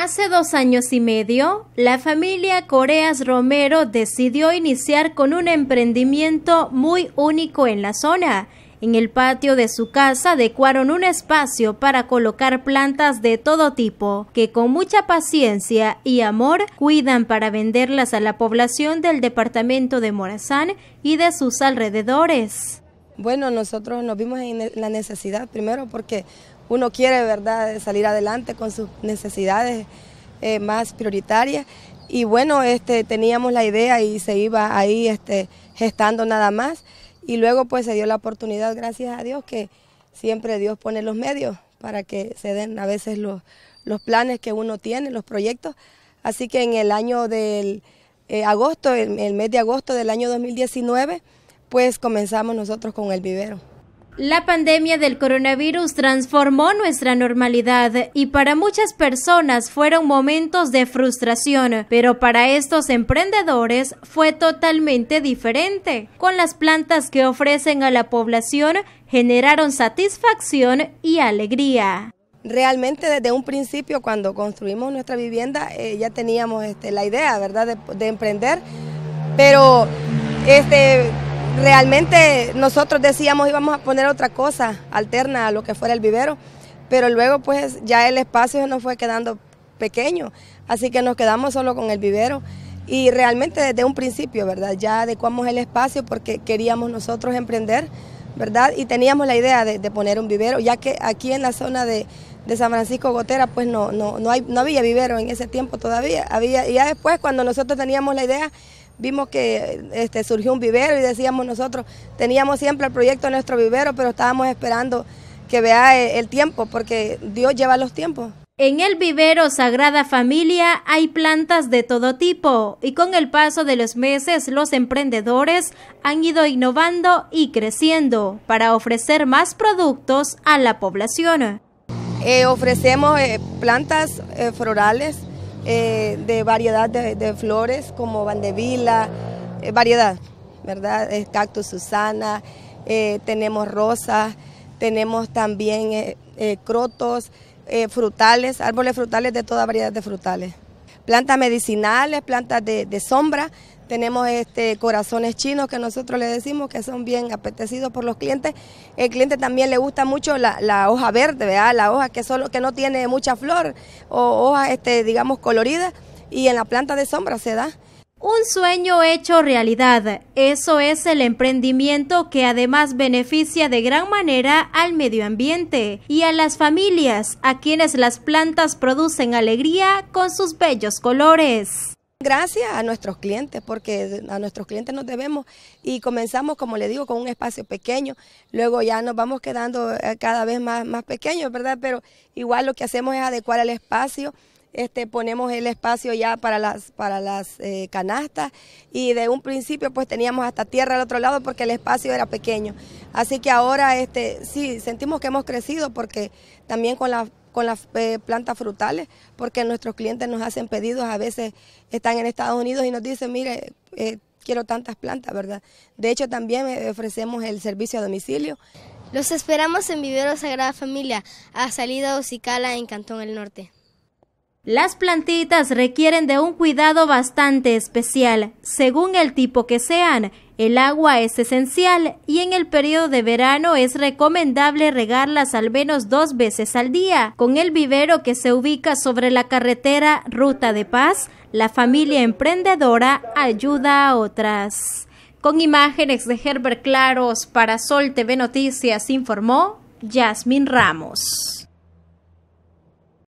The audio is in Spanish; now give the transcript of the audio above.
Hace dos años y medio, la familia Coreas Romero decidió iniciar con un emprendimiento muy único en la zona. En el patio de su casa adecuaron un espacio para colocar plantas de todo tipo, que con mucha paciencia y amor cuidan para venderlas a la población del departamento de Morazán y de sus alrededores. Bueno, nosotros nos vimos en la necesidad, primero porque uno quiere, ¿verdad?, salir adelante con sus necesidades eh, más prioritarias. Y bueno, este, teníamos la idea y se iba ahí este, gestando nada más. Y luego pues se dio la oportunidad, gracias a Dios, que siempre Dios pone los medios para que se den a veces los, los planes que uno tiene, los proyectos. Así que en el año del eh, agosto, el mes de agosto del año 2019, pues comenzamos nosotros con el vivero. La pandemia del coronavirus transformó nuestra normalidad y para muchas personas fueron momentos de frustración, pero para estos emprendedores fue totalmente diferente. Con las plantas que ofrecen a la población generaron satisfacción y alegría. Realmente desde un principio cuando construimos nuestra vivienda eh, ya teníamos este, la idea ¿verdad? de emprender, pero este, realmente nosotros decíamos íbamos a poner otra cosa alterna a lo que fuera el vivero, pero luego pues ya el espacio nos fue quedando pequeño, así que nos quedamos solo con el vivero y realmente desde un principio, ¿verdad? Ya adecuamos el espacio porque queríamos nosotros emprender, ¿verdad? Y teníamos la idea de, poner un vivero, ya que aquí en la zona de, San Francisco Gotera, pues no, no, no, hay, no había vivero en ese tiempo todavía. Había, ya después, cuando nosotros teníamos la idea, vimos que este, surgió un vivero y decíamos nosotros, teníamos siempre el proyecto de nuestro vivero, pero estábamos esperando que vea e, el tiempo, porque Dios lleva los tiempos. En el vivero Sagrada Familia hay plantas de todo tipo y con el paso de los meses los emprendedores han ido innovando y creciendo para ofrecer más productos a la población. Eh, ofrecemos eh, plantas eh, florales, eh, de variedad de, flores como bandevila, eh, variedad, ¿verdad? cactus susana, eh, tenemos rosas, tenemos también crotos, frutales, árboles frutales de toda variedad de frutales. Plantas medicinales, plantas de sombra, tenemos este, corazones chinos que nosotros le decimos que son bien apetecidos por los clientes. El cliente también le gusta mucho la, hoja verde, ¿verdad? la hoja que, solo, que no tiene mucha flor o hoja, este, digamos, colorida y en la planta de sombra se da. Un sueño hecho realidad, eso es el emprendimiento que además beneficia de gran manera al medio ambiente y a las familias a quienes las plantas producen alegría con sus bellos colores. Gracias a nuestros clientes, porque a nuestros clientes nos debemos y comenzamos, como le digo, con un espacio pequeño, luego ya nos vamos quedando eh, cada vez más, más pequeños, ¿verdad? Pero igual lo que hacemos es adecuar el espacio este, ponemos el espacio ya para las, para las eh, canastas y de un principio pues teníamos hasta tierra al otro lado porque el espacio era pequeño. Así que ahora este, sí, sentimos que hemos crecido porque también con las con eh, plantas frutales, porque nuestros clientes nos hacen pedidos, a veces están en Estados Unidos y nos dicen, mire, eh, quiero tantas plantas, ¿verdad? De hecho, también ofrecemos el servicio a domicilio. Los esperamos en Vivero Sagrada Familia, a salida Ocicala, en Cantón El Norte. Las plantitas requieren de un cuidado bastante especial. Según el tipo que sean, el agua es esencial y en el periodo de verano es recomendable regarlas al menos dos veces al día. Con el vivero que se ubica sobre la carretera Ruta de Paz, la familia emprendedora ayuda a otras. Con imágenes de Herbert Claros para Sol TV Noticias informó Yasmín Ramos.